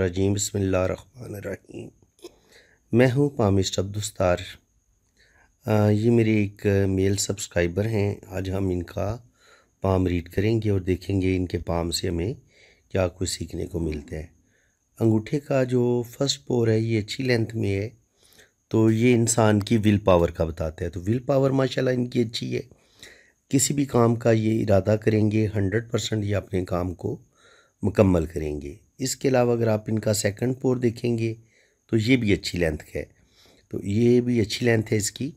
रजीम बसमीम मैं हूं पामिस्ट अब्दुस्तार ये मेरे एक मेल सब्सक्राइबर हैं आज हम इनका पाम रीड करेंगे और देखेंगे इनके पाम से हमें क्या कुछ सीखने को मिलता है अंगूठे का जो फर्स्ट पोर है ये अच्छी लेंथ में है तो ये इंसान की विल पावर का बताता है तो विल पावर माशाल्लाह इनकी अच्छी है किसी भी काम का ये इरादा करेंगे हंड्रेड परसेंट ये अपने काम को मुकम्मल करेंगे इसके अलावा अगर आप इनका सेकंड पोर देखेंगे तो ये भी अच्छी लेंथ है तो ये भी अच्छी लेंथ है इसकी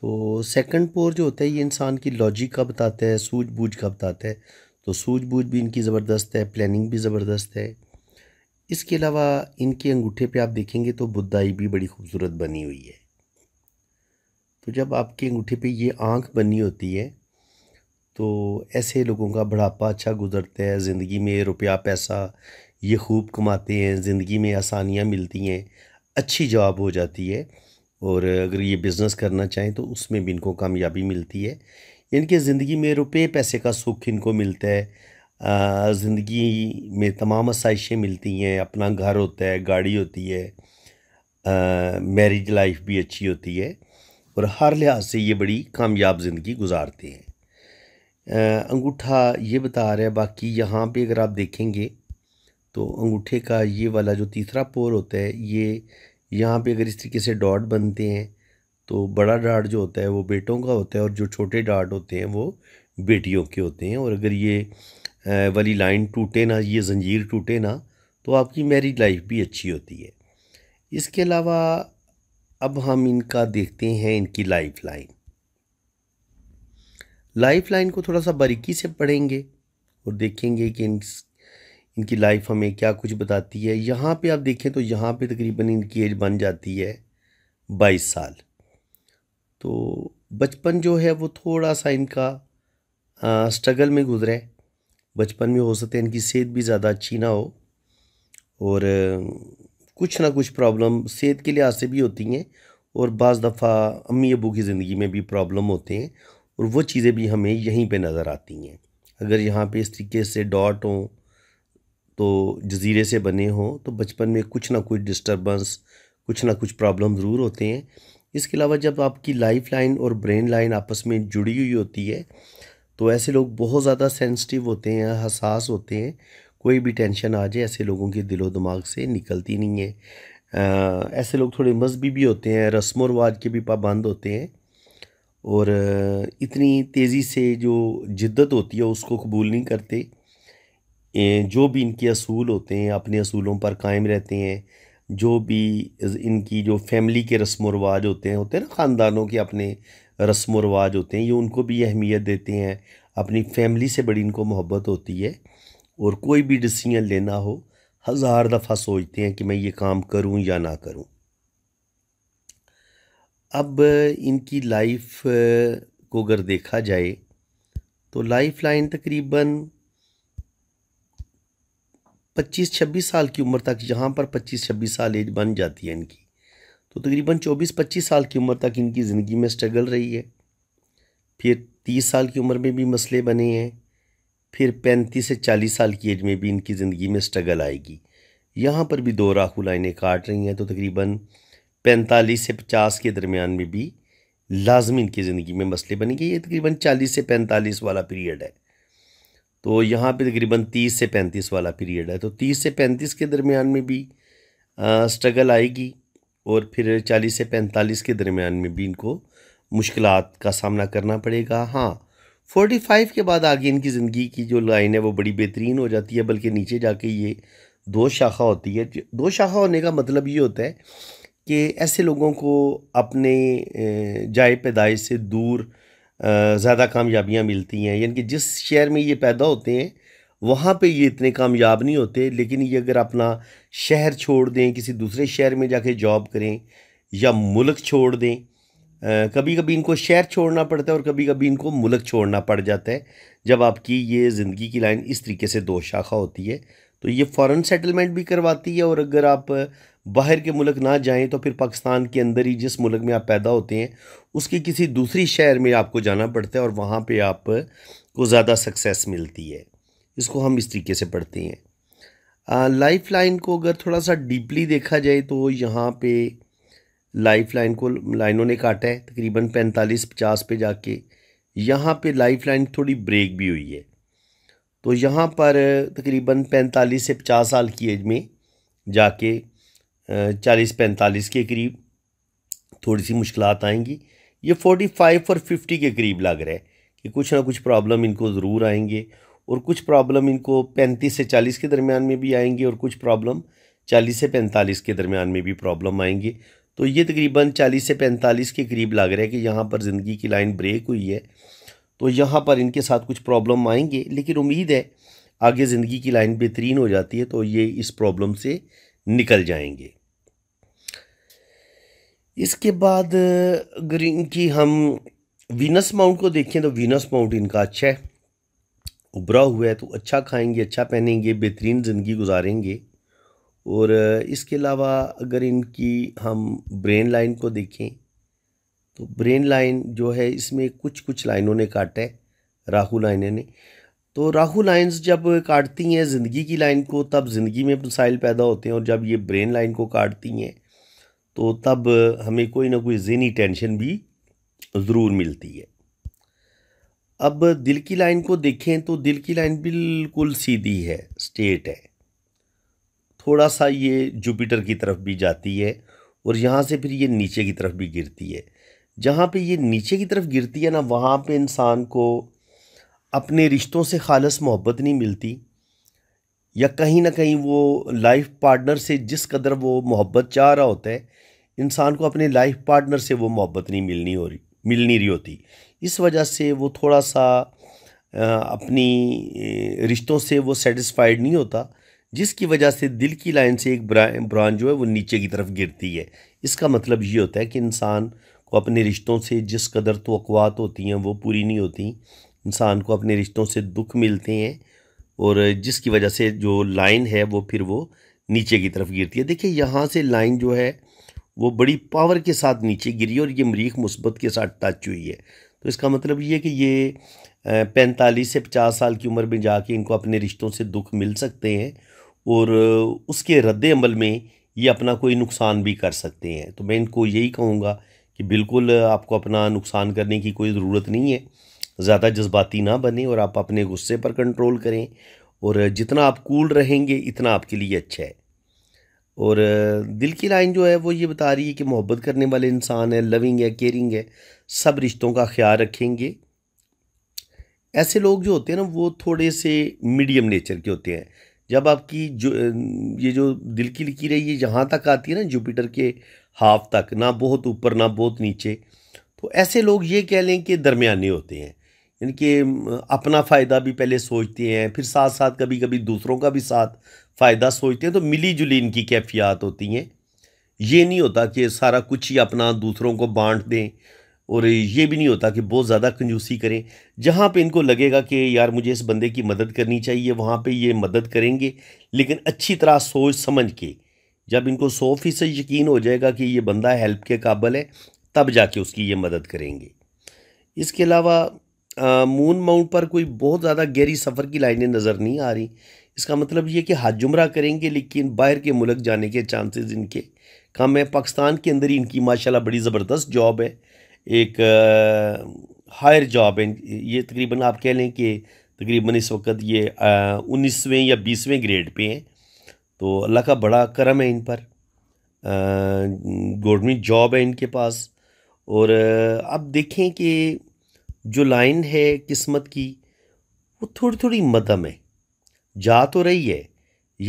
तो सेकंड पोर जो होता है ये इंसान की लॉजिक का बताता है सूझबूझ का बताता है तो सूझबूझ भी इनकी ज़बरदस्त है प्लानिंग भी ज़बरदस्त है इसके अलावा इनके अंगूठे पे आप देखेंगे तो बुद्धाई भी बड़ी खूबसूरत बनी हुई है तो जब आपके अंगूठे पे ये आँख बनी होती है तो ऐसे लोगों का बढ़ापा अच्छा गुजरता है ज़िंदगी में रुपया पैसा ये खूब कमाते हैं ज़िंदगी में आसानियाँ मिलती हैं अच्छी जॉब हो जाती है और अगर ये बिज़नेस करना चाहें तो उसमें भी इनको कामयाबी मिलती है इनके ज़िंदगी में रुपये पैसे का सुख इनको मिलता है ज़िंदगी में तमाम आसाइशें मिलती हैं अपना घर होता है गाड़ी होती है मैरिज लाइफ भी अच्छी होती है और हर लिहाज से ये बड़ी कामयाब ज़िंदगी गुजारते हैं अंगूठा ये बता रहा है बाकी यहाँ पे अगर आप देखेंगे तो अंगूठे का ये वाला जो तीसरा पोर होता है ये यहाँ पे अगर इस तरीके से डॉट बनते हैं तो बड़ा डाट जो होता है वो बेटों का होता है और जो छोटे डाट होते हैं वो बेटियों के होते हैं और अगर ये वाली लाइन टूटे ना ये जंजीर टूटे ना तो आपकी मैरिड लाइफ भी अच्छी होती है इसके अलावा अब हम इनका देखते हैं इनकी लाइफ लाइन लाइफ लाइन को थोड़ा सा बारीकी से पढ़ेंगे और देखेंगे कि इन इनकी लाइफ हमें क्या कुछ बताती है यहाँ पे आप देखें तो यहाँ पे तकरीबन इनकी एज बन जाती है बाईस साल तो बचपन जो है वो थोड़ा सा इनका आ, स्ट्रगल में गुजरे बचपन में हो सकता है इनकी सेहत भी ज़्यादा अच्छी ना हो और कुछ ना कुछ प्रॉब्लम सेहत के लिहाज से भी होती हैं और बज़ दफ़ा अम्मी अबू की ज़िंदगी में भी प्रॉब्लम होते हैं और वो चीज़ें भी हमें यहीं पे नज़र आती हैं अगर यहाँ पे इस तरीके से डॉट हों तो जजीरे से बने हों तो बचपन में कुछ ना कुछ डिस्टर्बेंस कुछ ना कुछ प्रॉब्लम ज़रूर होते हैं इसके अलावा जब आपकी लाइफ लाइन और ब्रेन लाइन आपस में जुड़ी हुई होती है तो ऐसे लोग बहुत ज़्यादा सेंसिटिव होते हैं हसास होते हैं कोई भी टेंशन आ जाए ऐसे लोगों के दिलो दिमाग से निकलती नहीं है आ, ऐसे लोग थोड़े मजहबी भी होते हैं रस्म रवाज के भी पाबंद होते हैं और इतनी तेज़ी से जो जिद्दत होती है उसको कबूल नहीं करते जो भी इनके असूल होते हैं अपने असूलों पर कायम रहते हैं जो भी इनकी जो फैमिली के रस्म रवाज होते हैं होते हैं ना ख़ानदानों के अपने रस्म व रवाज होते हैं ये उनको भी अहमियत देते हैं अपनी फैमिली से बड़ी इनको मोहब्बत होती है और कोई भी डिसीजन लेना हो हज़ार दफ़ा सोचते हैं कि मैं ये काम करूं या ना करूं अब इनकी लाइफ को अगर देखा जाए तो लाइफ लाइन तकरीबन 25-26 साल की उम्र तक यहाँ पर 25-26 साल एज बन जाती है इनकी तो तकरीबन 24-25 साल की उम्र तक इनकी ज़िंदगी में स्ट्रगल रही है फिर 30 साल की उम्र में भी मसले बने हैं फिर 35 से 40 साल की एज में भी इनकी ज़िंदगी में स्ट्रगल आएगी यहाँ पर भी दो राखू लाइनें काट रही हैं तो तकरीबन 45 से 50 के दरमियान में भी लाजमी इनकी ज़िंदगी में मसले बनेंगे ये तकरीबन 40 से 45 वाला पीरियड है तो यहाँ पर तकरीबन तीस से पैंतीस वाला पीरियड है तो तीस से पैंतीस के दरमियान में भी स्ट्रगल आएगी और फिर चालीस से पैंतालीस के दरमियान में भी इनको मुश्किल का सामना करना पड़ेगा हाँ फोर्टी फाइव के बाद आगे इनकी ज़िंदगी की जो लाइन है वो बड़ी बेहतरीन हो जाती है बल्कि नीचे जाके ये दो शाखा होती है दो शाखा होने का मतलब ये होता है कि ऐसे लोगों को अपने जाए पैदाइश से दूर ज़्यादा कामयाबियाँ मिलती हैं यानी कि जिस शहर में ये पैदा होते हैं वहाँ पे ये इतने कामयाब नहीं होते लेकिन ये अगर अपना शहर छोड़ दें किसी दूसरे शहर में जाके जॉब करें या मुल्क छोड़ दें आ, कभी कभी इनको शहर छोड़ना पड़ता है और कभी कभी इनको मुल्क छोड़ना पड़ जाता है जब आपकी ये ज़िंदगी की लाइन इस तरीके से दो शाखा होती है तो ये फ़ॉरन सेटलमेंट भी करवाती है और अगर आप बाहर के मुल्क ना जाएँ तो फिर पाकिस्तान के अंदर ही जिस मुल्क में आप पैदा होते हैं उसके किसी दूसरी शहर में आपको जाना पड़ता है और वहाँ पर आप को ज़्यादा सक्सेस मिलती है इसको हम इस तरीके से पढ़ते हैं लाइफ लाइन को अगर थोड़ा सा डीपली देखा जाए तो यहाँ पे लाइफ लाइन को लाइनों ने काटा है तकरीबन पैंतालीस पचास पे जाके यहाँ पे लाइफ लाइन थोड़ी ब्रेक भी हुई है तो यहाँ पर तकरीबन पैंतालीस से पचास साल की एज में जाके चालीस पैंतालीस के करीब थोड़ी सी मुश्किल आएंगी ये फोर्टी फाइव और फिफ्टी के करीब लग रहा है कि कुछ ना कुछ प्रॉब्लम इनको ज़रूर आएंगे और कुछ प्रॉब्लम इनको पैंतीस से चालीस के दरमियान में भी आएंगे और कुछ प्रॉब्लम चालीस से पैंतालीस के दरमियान में भी प्रॉब्लम आएंगे तो ये तकरीबन चालीस से पैंतालीस के करीब लग रहा है कि यहाँ पर ज़िंदगी की लाइन ब्रेक हुई है तो यहाँ पर इनके साथ कुछ प्रॉब्लम आएंगे लेकिन उम्मीद है आगे ज़िंदगी की लाइन बेहतरीन हो जाती है तो ये इस प्रॉब्लम से निकल जाएंगे इसके बाद ग्रीन की हम वीनस माउंट को देखें तो वीनस माउंट इनका अच्छा है उभरा हुआ है तो अच्छा खाएंगे अच्छा पहनेंगे बेहतरीन ज़िंदगी गुजारेंगे और इसके अलावा अगर इनकी हम ब्रेन लाइन को देखें तो ब्रेन लाइन जो है इसमें कुछ कुछ लाइनों ने काटा है राहु लाइने ने तो राहु लाइंस जब काटती हैं ज़िंदगी की लाइन को तब ज़िंदगी में मसाइल पैदा होते हैं और जब ये ब्रेन लाइन को काटती हैं तो तब हमें कोई ना कोई जहनी टेंशन भी ज़रूर मिलती है अब दिल की लाइन को देखें तो दिल की लाइन बिल्कुल सीधी है स्टेट है थोड़ा सा ये जुपिटर की तरफ भी जाती है और यहाँ से फिर ये नीचे की तरफ भी गिरती है जहाँ पे ये नीचे की तरफ गिरती है ना वहाँ पे इंसान को अपने रिश्तों से खालस मोहब्बत नहीं मिलती या कहीं ना कहीं वो लाइफ पार्टनर से जिस कदर वो मोहब्बत चाह रहा होता है इंसान को अपने लाइफ पार्टनर से वो मोहब्बत नहीं मिलनी हो रही मिल नहीं रही होती इस वजह से वो थोड़ा सा अपनी रिश्तों से वो सेटिस्फाइड नहीं होता जिसकी वजह से दिल की लाइन से एक ब्रांच जो है वो नीचे की तरफ गिरती है इसका मतलब ये होता है कि इंसान को अपने रिश्तों से जिस कदर तो अकवात होती हैं वो पूरी नहीं होती इंसान को अपने रिश्तों से दुख मिलते हैं और जिसकी वजह से जो लाइन है वो फिर वो नीचे की तरफ गिरती है देखिए यहाँ से लाइन जो है वो बड़ी पावर के साथ नीचे गिरी और ये मरीख मुस्बत के साथ टच हुई है तो इसका मतलब ये कि ये पैंतालीस से पचास साल की उम्र में जाके इनको अपने रिश्तों से दुख मिल सकते हैं और उसके रद्द अमल में ये अपना कोई नुकसान भी कर सकते हैं तो मैं इनको यही कहूँगा कि बिल्कुल आपको अपना नुकसान करने की कोई ज़रूरत नहीं है ज़्यादा जज्बाती ना बने और आप अपने गुस्से पर कंट्रोल करें और जितना आप कूल रहेंगे इतना आपके लिए अच्छा है और दिल की लाइन जो है वो ये बता रही है कि मोहब्बत करने वाले इंसान है लविंग है केयरिंग है सब रिश्तों का ख्याल रखेंगे ऐसे लोग जो होते हैं ना वो थोड़े से मीडियम नेचर के होते हैं जब आपकी जो ये जो दिल की लिखी रही है जहाँ तक आती है ना जुपिटर के हाफ तक ना बहुत ऊपर ना बहुत नीचे तो ऐसे लोग ये कह लें कि दरमियाने होते हैं इनके कि अपना फ़ायदा भी पहले सोचते हैं फिर साथ साथ कभी कभी दूसरों का भी साथ फ़ायदा सोचते हैं तो मिली जुली इनकी कैफियात होती हैं ये नहीं होता कि सारा कुछ ही अपना दूसरों को बांट दें और ये भी नहीं होता कि बहुत ज़्यादा कंजूसी करें जहाँ पे इनको लगेगा कि यार मुझे इस बंदे की मदद करनी चाहिए वहाँ पे ये मदद करेंगे लेकिन अच्छी तरह सोच समझ के जब इनको सौ फीसद यकीन हो जाएगा कि ये बंदा हेल्प के काबल है तब जाके उसकी ये मदद करेंगे इसके अलावा मून माउंट पर कोई बहुत ज़्यादा गहरी सफ़र की लाइनें नज़र नहीं आ रही इसका मतलब ये कि हाथ जुमरा करेंगे लेकिन बाहर के मुल्क जाने के चांसेस इनके कम है पाकिस्तान के अंदर ही इनकी माशाल्लाह बड़ी ज़बरदस्त जॉब है एक हायर जॉब है ये तकरीबन आप कह लें कि तकरीबन इस वक्त ये उन्नीसवें या बीसवें ग्रेड पे हैं तो अल्लाह का बड़ा करम है इन पर गवर्नमेंट जॉब है इनके पास और अब देखें कि जो लाइन है किस्मत की वो थोड़ी थोड़ी मदम है जा तो रही है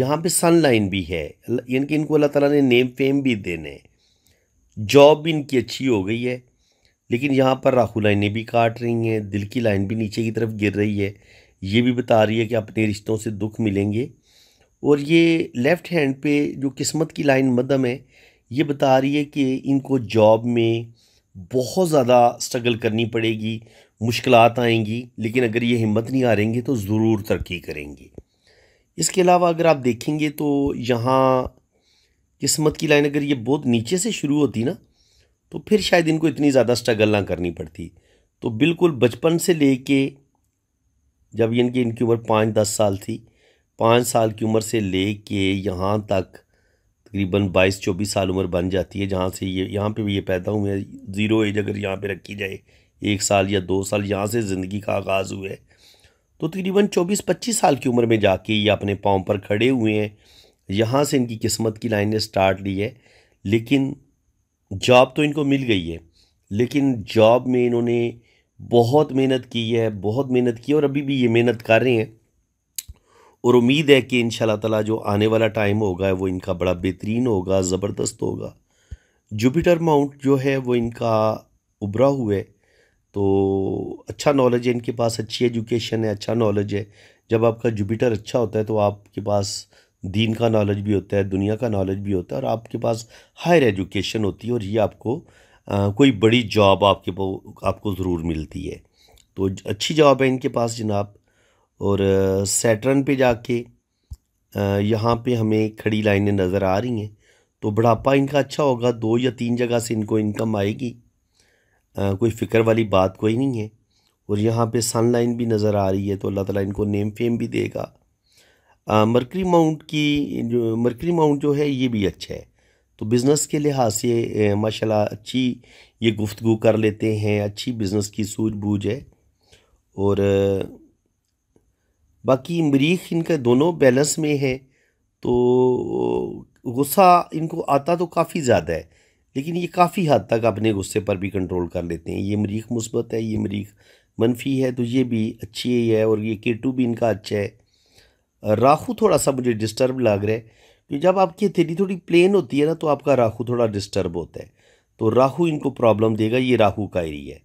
यहाँ पे सन लाइन भी है यानी कि इनको अल्लाह ताला ने नेम फेम भी देने जॉब भी इनकी अच्छी हो गई है लेकिन यहाँ पर राखू लाइनें भी काट रही हैं दिल की लाइन भी नीचे की तरफ गिर रही है ये भी बता रही है कि अपने रिश्तों से दुख मिलेंगे और ये लेफ़्ट हैंड पे जो किस्मत की लाइन मदम है ये बता रही है कि इनको जॉब में बहुत ज़्यादा स्ट्रगल करनी पड़ेगी मुश्किल आएंगी लेकिन अगर ये हिम्मत नहीं हारेंगे तो ज़रूर तरक्की करेंगे इसके अलावा अगर आप देखेंगे तो यहाँ किस्मत की लाइन अगर ये बहुत नीचे से शुरू होती ना तो फिर शायद इनको इतनी ज़्यादा स्ट्रगल ना करनी पड़ती तो बिल्कुल बचपन से ले के जब इनकी इनकी उम्र पाँच दस साल थी पाँच साल की उम्र से ले के यहाँ तक तकरीबन बाईस चौबीस साल उम्र बन जाती है जहाँ से ये यहाँ पे भी ये पैदा हुए हैं ज़ीरो एज अगर यहाँ पे रखी जाए एक साल या दो साल यहाँ से ज़िंदगी का आगाज़ हुआ है तो तकरीबन चौबीस पच्चीस साल की उम्र में जाके ये अपने पाँव पर खड़े हुए हैं यहाँ से इनकी किस्मत की लाइन ने स्टार्ट ली है लेकिन जॉब तो इनको मिल गई है लेकिन जॉब में इन्होंने बहुत मेहनत की है बहुत मेहनत की और अभी भी ये मेहनत कर रहे हैं और उम्मीद है कि इन ताला जो आने वाला टाइम होगा वो इनका बड़ा बेहतरीन होगा ज़बरदस्त होगा जुपिटर माउंट जो है वो इनका उभरा हुआ है तो अच्छा नॉलेज है इनके पास अच्छी एजुकेशन है अच्छा नॉलेज है जब आपका जुपिटर अच्छा होता है तो आपके पास दीन का नॉलेज भी होता है दुनिया का नॉलेज भी होता है और आपके पास हायर एजुकेशन होती है और ये आपको आ, कोई बड़ी जॉब आपके आपको ज़रूर मिलती है तो अच्छी जॉब है इनके पास जनाब और सैटर्न पे जाके यहाँ पे हमें खड़ी लाइनें नज़र आ रही हैं तो बढ़ापा इनका अच्छा होगा दो या तीन जगह से इनको इनकम आएगी आ, कोई फ़िक्र वाली बात कोई नहीं है और यहाँ पे सन लाइन भी नज़र आ रही है तो अल्लाह ताला इनको नेम फेम भी देगा मरकरी माउंट की जो मरकरी माउंट जो है ये भी अच्छा है तो बिज़नेस के लिहाज से माशाल्लाह अच्छी ये गुफ्तु कर लेते हैं अच्छी बिज़नेस की सूझबूझ है और बाकी मरीख इनका दोनों बैलेंस में है तो गुस्सा इनको आता तो काफ़ी ज़्यादा है लेकिन ये काफ़ी हद तक अपने गुस्से पर भी कंट्रोल कर लेते हैं ये मरीख मुस्बत है ये मरीख मनफी है तो ये भी अच्छी ही है और ये केटू भी इनका अच्छा है राहु थोड़ा सा मुझे डिस्टर्ब लग रहा है कि जब आपकी हथेली थोड़ी प्लेन होती है ना तो आपका राहु थोड़ा डिस्टर्ब होता है तो राहू इनको प्रॉब्लम देगा ये राहू का एरिया है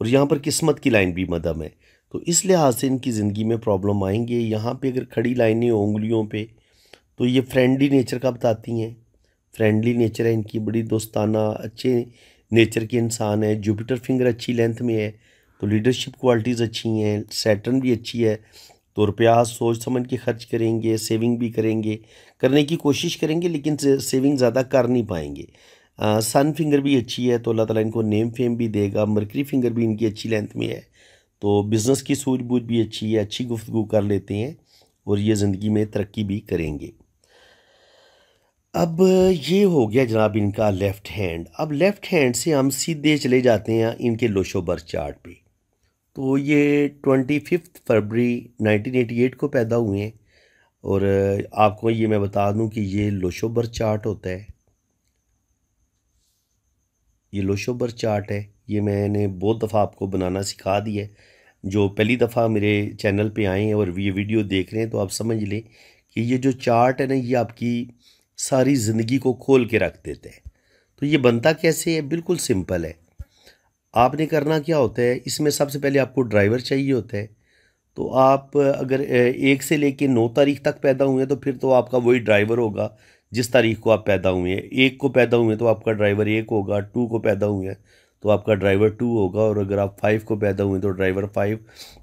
और यहाँ पर किस्मत की लाइन भी मदम है तो इस लिहाज से इनकी ज़िंदगी में प्रॉब्लम आएंगे यहाँ पे अगर खड़ी लाइनें हो उंगलियों पे तो ये फ्रेंडली नेचर का बताती हैं फ्रेंडली नेचर है इनकी बड़ी दोस्ताना अच्छे नेचर के इंसान है जुपिटर फिंगर अच्छी लेंथ में है तो लीडरशिप क्वालिटीज़ अच्छी हैं सैटर्न भी अच्छी है तो रुपया सोच समझ के खर्च करेंगे सेविंग भी करेंगे करने की कोशिश करेंगे लेकिन सेविंग ज़्यादा कर नहीं पाएंगे सन फिंगर भी अच्छी है तो अल्लाह ताला इनको नेम फेम भी देगा मरकरी फिंगर भी इनकी अच्छी लेंथ में है तो बिज़नेस की सूझबूझ भी अच्छी है अच्छी गुफ्तु कर लेते हैं और ये ज़िंदगी में तरक्की भी करेंगे अब ये हो गया जनाब इनका लेफ़्ट हैंड अब लेफ़्ट हैंड से हम सीधे चले जाते हैं इनके लोशोबर चार्ट पे तो ये ट्वेंटी फिफ्थ फरवरी नाइनटीन एटी एट को पैदा हुए हैं और आपको ये मैं बता दूं कि ये लोशोबर चार्ट होता है ये लोशोबर चार्ट है ये मैंने बहुत दफ़ा आपको बनाना सिखा दिया है जो पहली दफ़ा मेरे चैनल पे आए हैं और ये वीडियो देख रहे हैं तो आप समझ लें कि ये जो चार्ट है ना ये आपकी सारी ज़िंदगी को खोल के रख देता है तो ये बनता कैसे है बिल्कुल सिंपल है आपने करना क्या होता है इसमें सबसे पहले आपको ड्राइवर चाहिए होता है तो आप अगर एक से लेके नौ तारीख तक पैदा हुए हैं तो फिर तो आपका वही ड्राइवर होगा जिस तारीख को आप पैदा हुए हैं एक को पैदा हुए हैं तो आपका ड्राइवर एक होगा टू को पैदा हुए हैं तो आपका ड्राइवर टू होगा और अगर आप फाइव को पैदा हुए तो ड्राइवर फाइव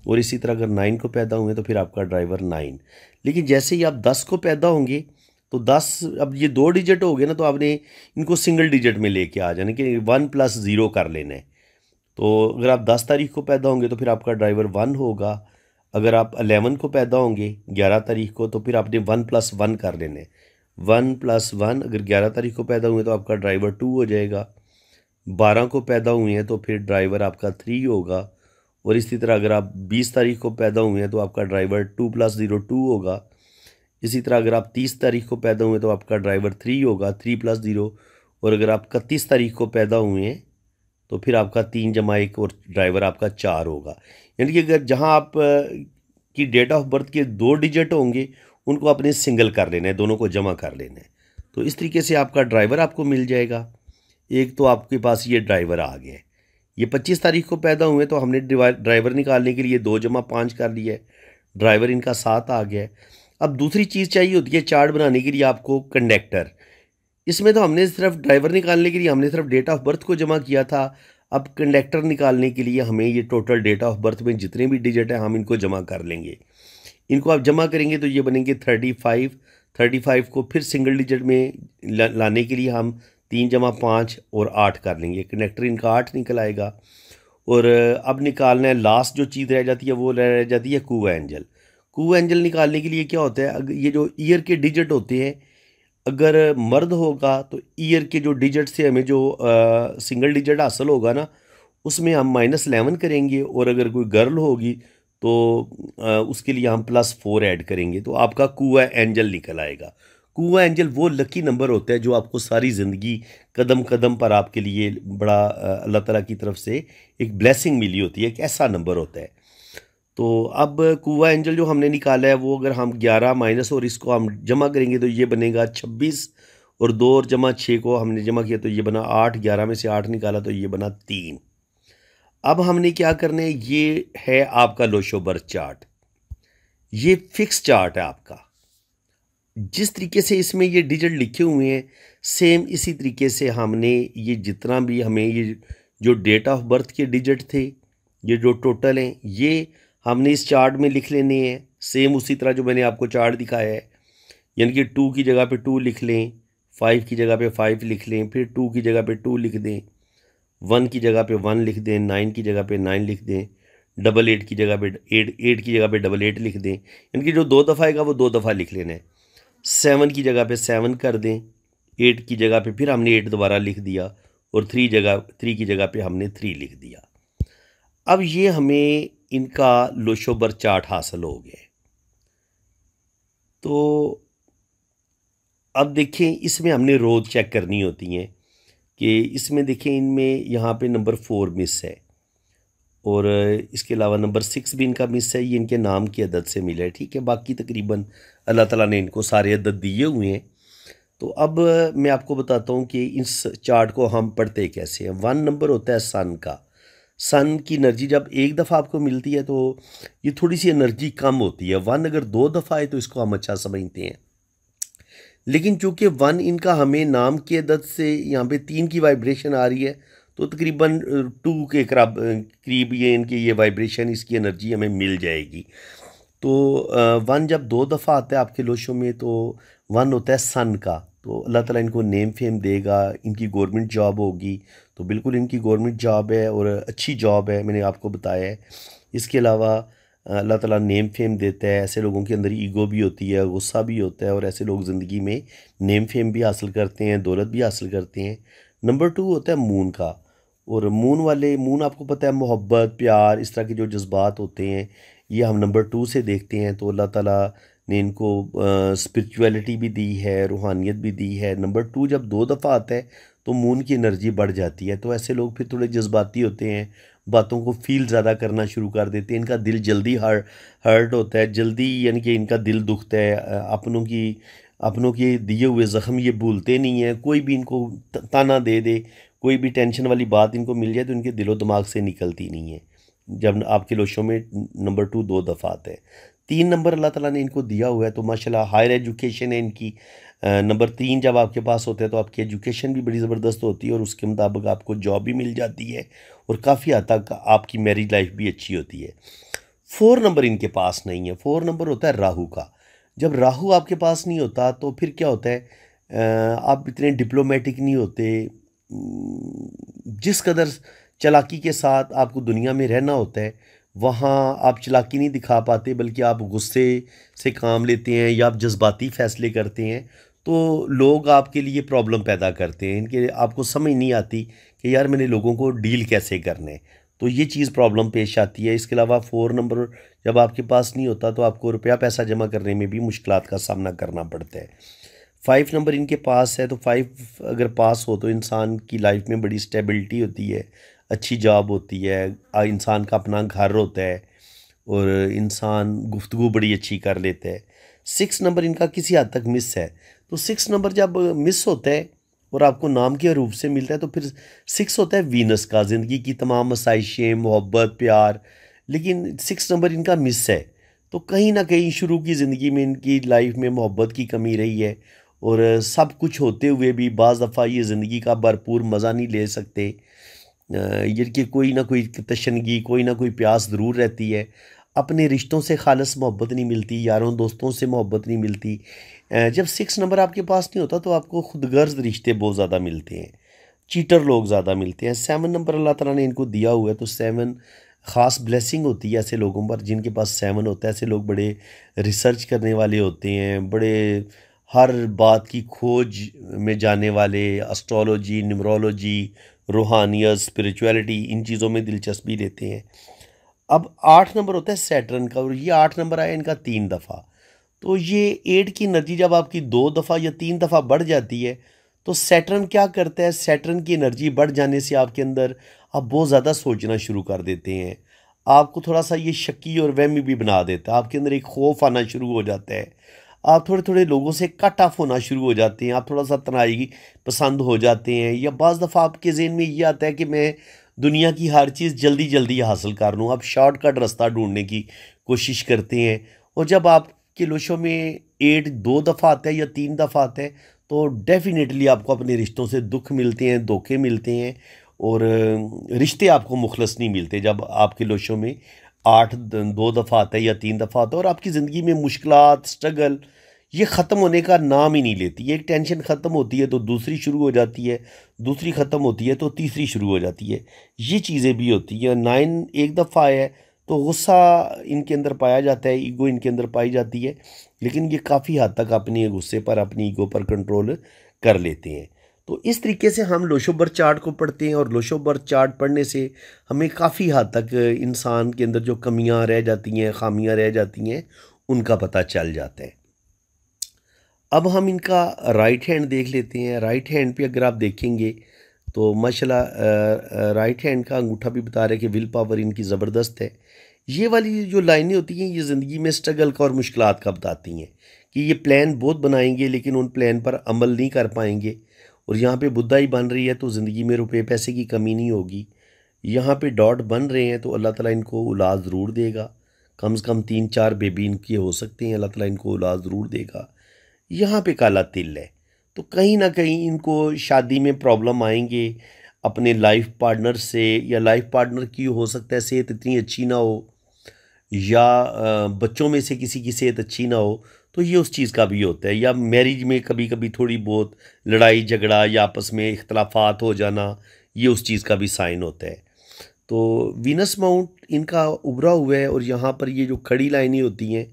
और इसी तरह अगर नाइन को पैदा हुए तो फिर आपका ड्राइवर नाइन लेकिन जैसे ही आप दस को पैदा होंगे तो दस अब ये दो डिजिट हो गए ना तो आपने इनको सिंगल डिजिट में लेके आ जाने कि वन प्लस ज़ीरो कर लेना है तो अगर आप दस तारीख को पैदा होंगे तो फिर आपका ड्राइवर वन होगा अगर आप अलेवन को पैदा होंगे ग्यारह तारीख को तो फिर आपने वन प्लस वन कर लेने वन प्लस वन अगर ग्यारह तारीख को पैदा हुए तो आपका ड्राइवर टू हो जाएगा बारह को पैदा हुए हैं तो फिर ड्राइवर आपका थ्री होगा और इसी तरह अगर आप बीस तारीख को पैदा हुए हैं तो आपका driver two plus zero two होगा इसी तरह अगर आप तीस तारीख को पैदा हुए तो आपका ड्राइवर थ्री होगा थ्री प्लस ज़ीरो और अगर आप इकतीस तारीख को पैदा हुए हैं तो फिर आपका तीन जमा एक और ड्राइवर आपका चार होगा यानी कि अगर जहाँ आप की डेट ऑफ बर्थ के दो डिजिट होंगे उनको आपने सिंगल कर लेना है दोनों को जमा कर लेना है तो इस तरीके से आपका ड्राइवर आपको मिल जाएगा एक तो आपके पास ये ड्राइवर आ गया ये पच्चीस तारीख को पैदा हुए तो हमने ड्राइवर निकालने के लिए दो जमा पाँच कर लिया है ड्राइवर इनका सात आ गया है अब दूसरी चीज़ चाहिए होती है चार्ट बनाने के लिए आपको कंडक्टर इसमें तो हमने सिर्फ ड्राइवर निकालने के लिए हमने सिर्फ डेट ऑफ बर्थ को जमा किया था अब कंडक्टर निकालने के लिए हमें ये टोटल डेट ऑफ बर्थ में जितने भी डिजिट हैं हम इनको जमा कर लेंगे इनको आप जमा करेंगे तो ये बनेंगे थर्टी फाइव थर्टी फाइव को फिर सिंगल डिजिट में लाने के लिए हम तीन जमा पाँच और आठ कर लेंगे कंडक्टर इनका आठ निकल आएगा और अब निकालना है लास्ट जो चीज़ रह जाती है वो रह जाती है कुआ एंजल कुआ एंजल निकालने के लिए क्या होता है ये जो ईयर के डिजिट होते हैं अगर मर्द होगा तो ईयर के जो डिजिट से हमें जो आ, सिंगल डिजिट हासिल होगा ना उसमें हम माइनस एलेवन करेंगे और अगर कोई गर्ल होगी तो आ, उसके लिए हम प्लस फोर ऐड करेंगे तो आपका कुआ एंजल निकल आएगा कुआ एंजल वो लकी नंबर होता है जो आपको सारी ज़िंदगी कदम कदम पर आपके लिए बड़ा अल्लाह ताला की तरफ से एक ब्लेसिंग मिली होती है एक ऐसा नंबर होता है तो अब कुआ एंजल जो हमने निकाला है वो अगर हम ग्यारह माइनस और इसको हम जमा करेंगे तो ये बनेगा छब्बीस और दो और जमा छः को हमने जमा किया तो ये बना आठ ग्यारह में से आठ निकाला तो ये बना तीन अब हमने क्या करना है ये है आपका लोशोबर चार्ट ये फिक्स चार्ट है आपका जिस तरीके से इसमें ये डिजिट लिखे हुए हैं सेम इसी तरीके से हमने ये जितना भी हमें ये जो डेट ऑफ बर्थ के डिजिट थे ये जो टोटल हैं ये हमने इस चार्ट में लिख लेने हैं सेम उसी तरह जो मैंने आपको चार्ट दिखाया है यानी कि टू की जगह पे टू लिख लें फाइव की जगह पे फाइव लिख लें फिर टू की जगह पे टू लिख दें वन की जगह पे वन लिख दें नाइन की जगह पे नाइन लिख दें डबल एट की जगह पे एट एट की जगह पे डबल एट लिख दें यानी कि जो दो दफ़ा आएगा वो दो दफ़ा लिख लेना है सेवन की जगह पे सेवन कर दें एट की जगह पे फिर हमने एट दोबारा लिख दिया और थ्री जगह थ्री की जगह पे हमने थ्री लिख दिया अब ये हमें इनका लोशोबर चार्ट हासिल हो गया तो अब देखें इसमें हमने रोज़ चेक करनी होती हैं कि इसमें देखें इनमें यहाँ पे नंबर फोर मिस है और इसके अलावा नंबर सिक्स भी इनका मिस है ये इनके नाम की अदद से मिला है ठीक है बाकी तकरीबन अल्लाह ताला ने इनको सारे अदद दिए हुए हैं तो अब मैं आपको बताता हूँ कि इस चार्ट को हम पढ़ते कैसे हैं वन नंबर होता है सन का सन की एनर्जी जब एक दफ़ा आपको मिलती है तो ये थोड़ी सी एनर्जी कम होती है वन अगर दो दफ़ा आए तो इसको हम अच्छा समझते हैं लेकिन चूंकि वन इनका हमें नाम की अदद से यहाँ पे तीन की वाइब्रेशन आ रही है तो तकरीबन टू के करीब करीब ये इनकी ये वाइब्रेशन इसकी एनर्जी हमें मिल जाएगी तो वन जब दो दफ़ा आता है आपके लोशों में तो वन होता है सन का तो अल्लाह ताला इनको नेम फेम देगा इनकी गवर्नमेंट जॉब होगी तो बिल्कुल इनकी गवर्नमेंट जॉब है और अच्छी जॉब है मैंने आपको बताया है इसके अलावा अल्लाह ताला नेम फेम देता है ऐसे लोगों के अंदर ईगो भी होती है गुस्सा भी होता है और ऐसे लोग ज़िंदगी में नेम फेम भी हासिल करते हैं दौलत भी हासिल करते हैं नंबर टू होता है मून का और मून वाले मून आपको पता है मोहब्बत प्यार इस तरह के जो जज्बात होते हैं ये हम नंबर टू से देखते हैं तो अल्लाह ताला ने इनको स्पिरिचुअलिटी भी दी है रूहानियत भी दी है नंबर टू जब दो दफ़ा आता है तो मून की एनर्जी बढ़ जाती है तो ऐसे लोग फिर थोड़े जज्बाती होते हैं बातों को फील ज़्यादा करना शुरू कर देते हैं इनका दिल जल्दी हर हर्ट होता है जल्दी यानी कि इनका दिल दुखता है अपनों की अपनों के दिए हुए ज़ख्म ये भूलते नहीं हैं कोई भी इनको ताना दे दे कोई भी टेंशन वाली बात इनको मिल जाए तो इनके दिलो दिमाग से निकलती नहीं है जब आपके लोशों में नंबर टू दो दफ़ा आते हैं तीन नंबर अल्लाह ताला ने इनको दिया हुआ है तो माशाल्लाह हायर एजुकेशन है इनकी नंबर तीन जब आपके पास होता है तो आपकी एजुकेशन भी बड़ी ज़बरदस्त होती है और उसके मुताबिक आपको जॉब भी मिल जाती है और काफ़ी हद तक आपकी मैरिज लाइफ भी अच्छी होती है फोर नंबर इनके पास नहीं है फोर नंबर होता है राहू का जब राहू आपके पास नहीं होता तो फिर क्या होता है आप इतने डिप्लोमेटिक नहीं होते जिस कदर चलाकी के साथ आपको दुनिया में रहना होता है वहाँ आप चलाकी नहीं दिखा पाते बल्कि आप गुस्से से काम लेते हैं या आप जज्बाती फ़ैसले करते हैं तो लोग आपके लिए प्रॉब्लम पैदा करते हैं इनके आपको समझ नहीं आती कि यार मैंने लोगों को डील कैसे करना है तो ये चीज़ प्रॉब्लम पेश आती है इसके अलावा फ़ोर नंबर जब आपके पास नहीं होता तो आपको रुपया पैसा जमा करने में भी मुश्किल का सामना करना पड़ता है फ़ाइव नंबर इनके पास है तो फाइव अगर पास हो तो इंसान की लाइफ में बड़ी स्टेबिलिटी होती है अच्छी जॉब होती है इंसान का अपना घर होता है और इंसान गुफ्तु बड़ी अच्छी कर लेता है सिक्स नंबर इनका किसी हद तक मिस है तो सिक्स नंबर जब मिस होता है और आपको नाम के रूप से मिलता है तो फिर सिक्स होता है वीनस का ज़िंदगी की तमाम आसाइशें मोहब्बत प्यार लेकिन सिक्स नंबर इनका मिस है तो कहीं ना कहीं शुरू की ज़िंदगी में इनकी लाइफ में मोहब्बत की कमी रही है और सब कुछ होते हुए भी बज़ दफ़ा ये ज़िंदगी का भरपूर मज़ा नहीं ले सकते कि कोई ना कोई तशनगी कोई ना कोई प्यास ज़रूर रहती है अपने रिश्तों से खालस मोहब्बत नहीं मिलती यारों दोस्तों से मोहब्बत नहीं मिलती जब सिक्स नंबर आपके पास नहीं होता तो आपको खुद गर्ज रिश्ते बहुत ज़्यादा मिलते हैं चीटर लोग ज़्यादा मिलते हैं सेवन नंबर अल्लाह तला ने इनको दिया हुआ है तो सेवन ख़ास ब्लेसिंग होती है ऐसे लोगों पर जिनके पास सेवन होता है ऐसे लोग बड़े रिसर्च करने वाले होते हैं बड़े हर बात की खोज में जाने वाले अस्ट्रोलॉजी न्यूमरोलॉजी रूहानियत स्पिरिचुअलिटी इन चीज़ों में दिलचस्पी लेते हैं अब आठ नंबर होता है सैटर्न का और ये आठ नंबर आया इनका तीन दफ़ा तो ये एट की एनर्जी जब आपकी दो दफ़ा या तीन दफ़ा बढ़ जाती है तो सैटर्न क्या करता है सैटर्न की एनर्जी बढ़ जाने से आपके अंदर आप बहुत ज़्यादा सोचना शुरू कर देते हैं आपको थोड़ा सा ये शक्की और वहमी भी बना देता है आपके अंदर एक खौफ आना शुरू हो जाता है आप थोड़े थोड़े लोगों से कट ऑफ होना शुरू हो जाते हैं आप थोड़ा सा तनाई पसंद हो जाते हैं या बज़ दफ़ा आपके जहन में ये आता है कि मैं दुनिया की हर चीज़ जल्दी जल्दी हासिल कर लूँ आप शॉर्टकट रास्ता ढूंढने की कोशिश करते हैं और जब आपके लोशों में एट दो दफ़ा आता है या तीन दफ़ा आता है तो डेफ़िनेटली आपको अपने रिश्तों से दुख मिलते हैं धोखे मिलते हैं और रिश्ते आपको मुखलस नहीं मिलते जब आपके लोशों में आठ दो दफ़ा आता है या तीन दफ़ा आता है और आपकी ज़िंदगी में मुश्किल स्ट्रगल ये ख़त्म होने का नाम ही नहीं लेती एक टेंशन ख़त्म होती है तो दूसरी शुरू हो जाती है दूसरी ख़त्म होती है तो तीसरी शुरू हो जाती है ये चीज़ें भी होती हैं नाइन एक दफ़ा है तो गुस्सा इनके अंदर पाया जाता है ईगो इनके अंदर पाई जाती है लेकिन ये काफ़ी हद तक अपने गुस्से पर अपनी ईगो पर कंट्रोल कर लेते हैं तो इस तरीके से हम लोशोबर चार्ट को पढ़ते हैं और लोशोबर चार्ट पढ़ने से हमें काफ़ी हद तक इंसान के अंदर जो कमियां रह जाती हैं खामियां रह जाती हैं उनका पता चल जाता है अब हम इनका राइट हैंड देख लेते हैं राइट हैंड पे अगर आप देखेंगे तो माशाल्लाह राइट हैंड का अंगूठा भी बता रहे कि विल पावर इनकी ज़बरदस्त है ये वाली जो लाइनें होती हैं ये ज़िंदगी में स्ट्रगल का और मुश्किल का बताती हैं कि ये प्लान बहुत बनाएंगे लेकिन उन प्लान पर अमल नहीं कर पाएंगे और यहाँ पे बुद्धा ही बन रही है तो ज़िंदगी में रुपये पैसे की कमी नहीं होगी यहाँ पे डॉट बन रहे हैं तो अल्लाह ताला इनको औलाद ज़रूर देगा कम से कम तीन चार बेबी इनके हो सकते हैं अल्लाह ताला इनको औलाद ज़रूर देगा यहाँ पे काला तिल है तो कहीं ना कहीं इनको शादी में प्रॉब्लम आएंगे अपने लाइफ पार्टनर से या लाइफ पार्टनर की हो सकता है सेहत इतनी अच्छी ना हो या बच्चों में से किसी की सेहत अच्छी ना हो तो ये उस चीज़ का भी होता है या मैरिज में कभी कभी थोड़ी बहुत लड़ाई झगड़ा या आपस में इख्तलाफात हो जाना ये उस चीज़ का भी साइन होता है तो वीनस माउंट इनका उभरा हुआ है और यहाँ पर ये जो खड़ी लाइनें होती हैं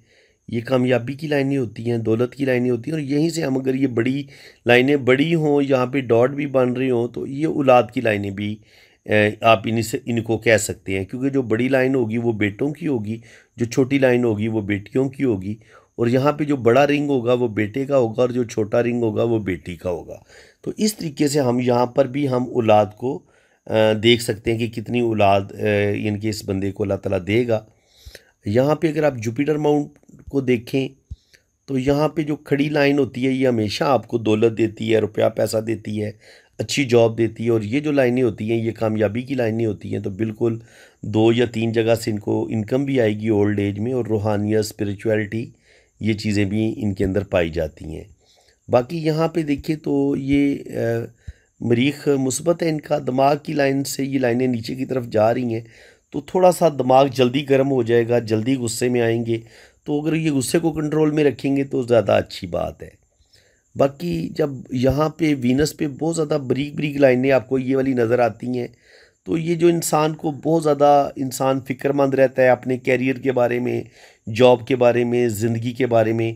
ये कामयाबी की लाइनें होती हैं दौलत की लाइनें होती हैं और यहीं से हम अगर ये बड़ी लाइनें बड़ी हों यहाँ पे डॉट भी बन रही हों तो ये औलाद की लाइनें भी आप इन्हीं से इनको कह सकते हैं क्योंकि जो बड़ी लाइन होगी वो बेटों की होगी जो छोटी लाइन होगी वो बेटियों की होगी और यहाँ पे जो बड़ा रिंग होगा वो बेटे का होगा और जो छोटा रिंग होगा वो बेटी का होगा तो इस तरीके से हम यहाँ पर भी हम औलाद को देख सकते हैं कि कितनी औलाद इनके इस बंदे को अल्लाह ताला देगा यहाँ पे अगर आप जुपिटर माउंट को देखें तो यहाँ पे जो खड़ी लाइन होती है ये हमेशा आपको दौलत देती है रुपया पैसा देती है अच्छी जॉब देती है और ये जो लाइनें होती हैं ये कामयाबी की लाइनें होती हैं तो बिल्कुल दो या तीन जगह से इनको इनकम भी आएगी ओल्ड एज में और रूहानिया स्पिरिचुअलिटी ये चीज़ें भी इनके अंदर पाई जाती हैं बाकी यहाँ पे देखिए तो ये मरीख मुस्बत है इनका दिमाग की लाइन से ये लाइनें नीचे की तरफ जा रही हैं तो थोड़ा सा दिमाग जल्दी गर्म हो जाएगा जल्दी गुस्से में आएंगे तो अगर ये गुस्से को कंट्रोल में रखेंगे तो ज़्यादा अच्छी बात है बाकी जब यहाँ पे वीनस पे बहुत ज़्यादा बरीक बरीक लाइनें आपको ये वाली नज़र आती हैं तो ये जो इंसान को बहुत ज़्यादा इंसान फ़िक्रमंद रहता है अपने कैरियर के बारे में जॉब के बारे में ज़िंदगी के बारे में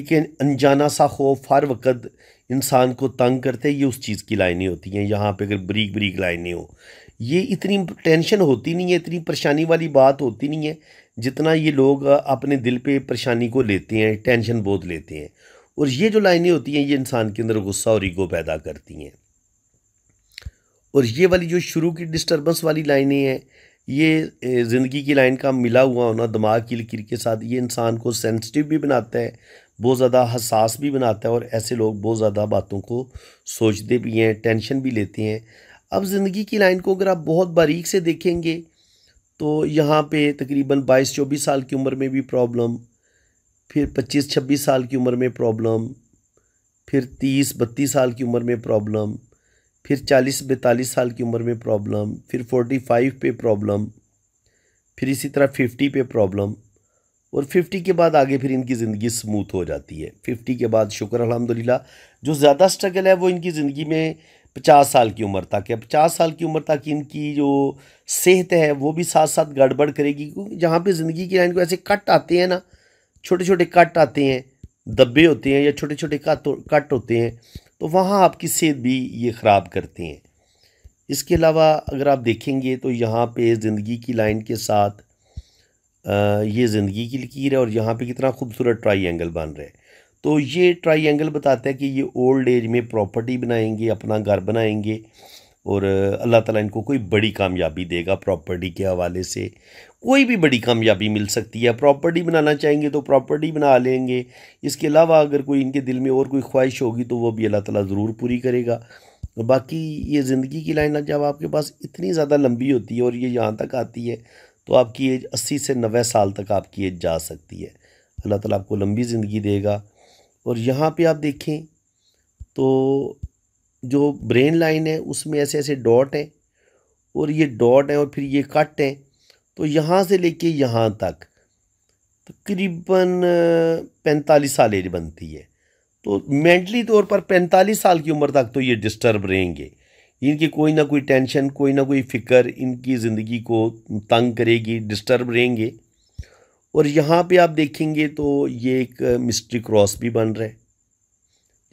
एक अनजाना सा खौफ हर वक्त इंसान को तंग करते है ये उस चीज़ की लाइनें होती हैं यहाँ पे अगर बरीक बरीक लाइनें हो ये इतनी टेंशन होती नहीं है इतनी परेशानी वाली बात होती नहीं है जितना ये लोग अपने दिल पे परेशानी को लेते हैं टेंशन बहुत लेते हैं और ये जो लाइनें होती हैं ये इंसान के अंदर गुस्सा और ईगो पैदा करती हैं और ये वाली जो शुरू की डिस्टर्बेंस वाली लाइनें हैं ये ज़िंदगी की लाइन का मिला हुआ होना दिमाग की लकीर के साथ ये इंसान को सेंसिटिव भी बनाता है बहुत ज़्यादा हसास भी बनाता है और ऐसे लोग बहुत ज़्यादा बातों को सोचते भी हैं टेंशन भी लेते हैं अब ज़िंदगी की लाइन को अगर आप बहुत बारीक से देखेंगे तो यहाँ पे तकरीबन 22 चौबीस साल की उम्र में भी प्रॉब्लम फिर 25 26 साल की उम्र में प्रॉब्लम फिर 30 बत्तीस साल की उम्र में प्रॉब्लम फिर 40 बैतालीस साल की उम्र में प्रॉब्लम फिर 45 पे प्रॉब्लम फिर इसी तरह 50 पे प्रॉब्लम और 50 के बाद आगे फिर इनकी ज़िंदगी स्मूथ हो जाती है 50 के बाद शुक्र अलहमदिल्ला जो ज़्यादा स्ट्रगल है वो इनकी ज़िंदगी में पचास साल की उम्र तक या पचास साल की उम्र तक इनकी जो सेहत है वो भी साथ साथ गड़बड़ करेगी क्योंकि जहाँ पे ज़िंदगी की लाइन को ऐसे कट आते हैं ना छोटे छोटे कट आते हैं दब्बे होते हैं या छोटे छोटे कट कट होते हैं तो वहाँ आपकी सेहत भी ये ख़राब करते हैं इसके अलावा अगर आप देखेंगे तो यहाँ पे ज़िंदगी की लाइन के साथ आ, ये ज़िंदगी की लकीर है और यहाँ पे कितना खूबसूरत ट्राई एंगल बन रहा है तो ये ट्राइंगल बताते हैं कि ये ओल्ड एज में प्रॉपर्टी बनाएंगे अपना घर बनाएंगे और अल्लाह ताला इनको कोई बड़ी कामयाबी देगा प्रॉपर्टी के हवाले से कोई भी बड़ी कामयाबी मिल सकती है प्रॉपर्टी बनाना चाहेंगे तो प्रॉपर्टी बना लेंगे इसके अलावा अगर कोई इनके दिल में और कोई ख्वाहिश होगी तो वो भी अल्लाह ताला ज़रूर पूरी करेगा बाकी ये ज़िंदगी की लाइन जब आपके पास इतनी ज़्यादा लंबी होती है और ये यहाँ तक आती है तो आपकी एज अस्सी से नबे साल तक आपकी एज जा सकती है अल्लाह ताला आपको लंबी ज़िंदगी देगा और यहाँ पे आप देखें तो जो ब्रेन लाइन है उसमें ऐसे ऐसे डॉट हैं और ये डॉट हैं और फिर ये कट हैं तो यहाँ से लेके यहाँ तक तकरीबन पैंतालीस साल एज बनती है तो मेंटली तौर पर पैंतालीस साल की उम्र तक तो ये डिस्टर्ब रहेंगे इनकी कोई ना कोई टेंशन कोई ना कोई फ़िक्र इनकी ज़िंदगी को तंग करेगी डिस्टर्ब रहेंगे और यहाँ पे आप देखेंगे तो ये एक मिस्ट्री क्रॉस भी बन रहा है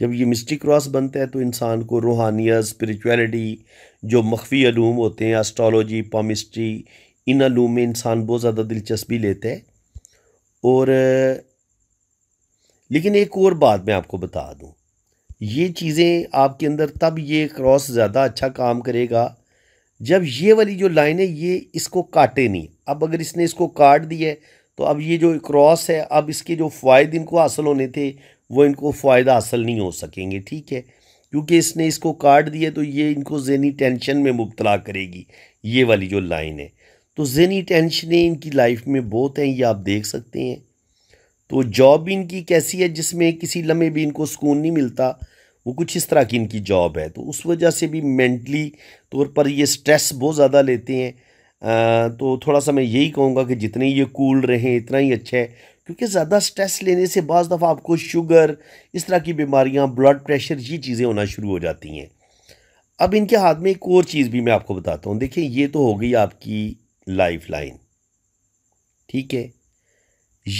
जब ये मिस्ट्री क्रॉस बनता है तो इंसान को रूहानियत स्पिरिचुअलिटी जो मख्फी अलूम होते हैं एस्ट्रोलॉजी पामिस्ट्री इन अलूम में इंसान बहुत ज़्यादा दिलचस्पी लेता है और लेकिन एक और बात मैं आपको बता दूँ ये चीज़ें आपके अंदर तब ये क्रॉस ज़्यादा अच्छा काम करेगा जब ये वाली जो लाइन है ये इसको काटे नहीं अब अगर इसने इसको काट दिया है तो अब ये जो क्रॉस है अब इसके जो फ़ायद इनको हासिल होने थे वो इनको फ़ायदा हासिल नहीं हो सकेंगे ठीक है क्योंकि इसने इसको काट दिया तो ये इनको जहनी टेंशन में मुबतला करेगी ये वाली जो लाइन है तो जहनी टेंशनें इनकी लाइफ में बहुत हैं ये आप देख सकते हैं तो जॉब भी इनकी कैसी है जिसमें किसी लम्हे भी इनको सुकून नहीं मिलता वो कुछ इस तरह की इनकी जॉब है तो उस वजह से भी मेंटली तौर पर ये स्ट्रेस बहुत ज़्यादा लेते हैं तो थोड़ा सा मैं यही कहूँगा कि जितने ये कूल रहें इतना ही अच्छा है क्योंकि ज़्यादा स्ट्रेस लेने से बज़ दफ़ा आपको शुगर इस तरह की बीमारियाँ ब्लड प्रेशर ये चीज़ें होना शुरू हो जाती हैं अब इनके हाथ में एक और चीज़ भी मैं आपको बताता हूँ देखिए ये तो हो गई आपकी लाइफ लाइन ठीक है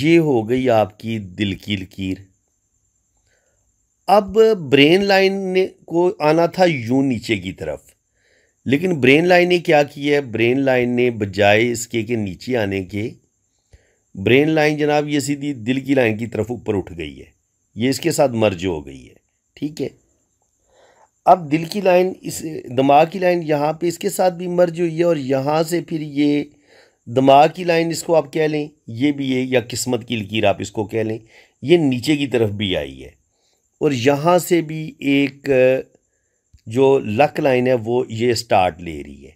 ये हो गई आपकी दिल की लकीर अब ब्रेन लाइन ने को आना था यूं नीचे की तरफ लेकिन ब्रेन लाइन ने क्या किया है ब्रेन लाइन ने बजाय इसके के नीचे आने के ब्रेन लाइन जनाब ये सीधी दिल की लाइन की तरफ ऊपर उठ गई है ये इसके साथ मर्ज हो गई है ठीक है अब दिल की लाइन इस दिमाग की लाइन यहाँ पे इसके साथ भी मर्ज हुई है और यहाँ से फिर ये दिमाग की लाइन इसको आप कह लें ये भी है या किस्मत की लकीर आप इसको कह लें ये नीचे की तरफ भी आई है और यहाँ से भी एक जो लक लाइन है वो ये स्टार्ट ले रही है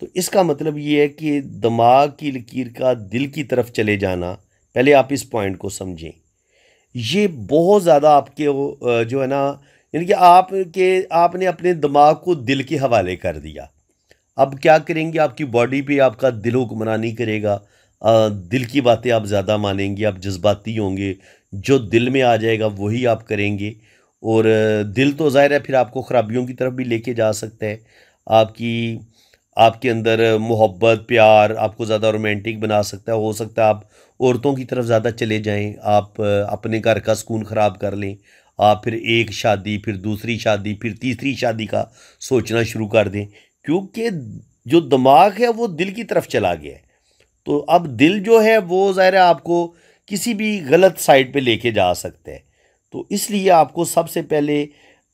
तो इसका मतलब ये है कि दिमाग की लकीर का दिल की तरफ चले जाना पहले आप इस पॉइंट को समझें ये बहुत ज़्यादा आपके जो है ना यानी कि आपके आपने अपने दिमाग को दिल के हवाले कर दिया अब क्या करेंगे आपकी बॉडी पे आपका दिल नहीं करेगा आ, दिल की बातें आप ज़्यादा मानेंगे आप जज्बाती होंगे जो दिल में आ जाएगा वही आप करेंगे और दिल तो ज़ाहिर है फिर आपको ख़राबियों की तरफ भी लेके जा सकता है आपकी आपके अंदर मोहब्बत प्यार आपको ज़्यादा रोमांटिक बना सकता है हो सकता है आप औरतों की तरफ ज़्यादा चले जाएं आप अपने घर का सुकून ख़राब कर लें आप फिर एक शादी फिर दूसरी शादी फिर तीसरी शादी का सोचना शुरू कर दें क्योंकि जो दिमाग है वो दिल की तरफ चला गया है तो अब दिल जो है वो ज़ाहिर आपको किसी भी गलत साइड पे लेके जा सकते हैं तो इसलिए आपको सबसे पहले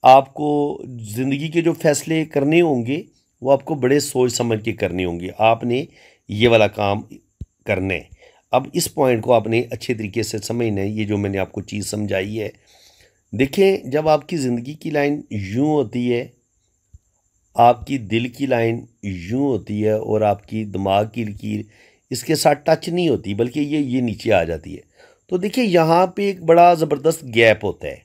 आपको ज़िंदगी के जो फैसले करने होंगे वो आपको बड़े सोच समझ के करने होंगे आपने ये वाला काम करना है अब इस पॉइंट को आपने अच्छे तरीके से समझना है ये जो मैंने आपको चीज़ समझाई है देखें जब आपकी ज़िंदगी की लाइन यूँ होती है आपकी दिल की लाइन यूँ होती है और आपकी दिमाग की लकीर इसके साथ टच नहीं होती बल्कि ये ये नीचे आ जाती है तो देखिए यहाँ पे एक बड़ा ज़बरदस्त गैप होता है